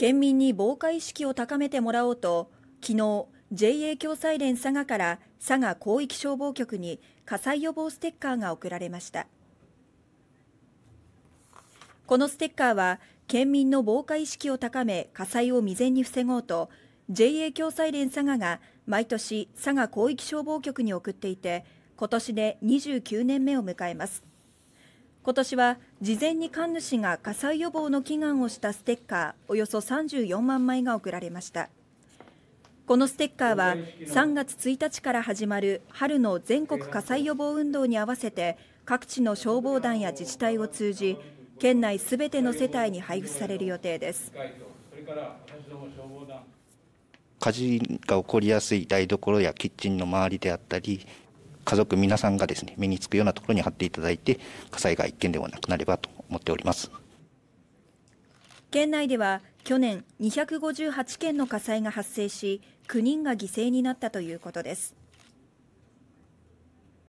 県民に防火意識を高めてもらおうと、昨日、JA 共済連佐賀から佐賀広域消防局に火災予防ステッカーが送られました。このステッカーは、県民の防火意識を高め、火災を未然に防ごうと、JA 共済連佐賀が毎年佐賀広域消防局に送っていて、今年で29年目を迎えます。今年は事前に神主が火災予防の祈願をしたステッカーおよそ34万枚が送られましたこのステッカーは3月1日から始まる春の全国火災予防運動に合わせて各地の消防団や自治体を通じ県内すべての世帯に配布される予定です火事が起こりやすい台所やキッチンの周りであったり家族皆さんがですね、目につくようなところに貼っていただいて、火災が一件でもなくなればと思っております。県内では去年258件の火災が発生し、9人が犠牲になったということです。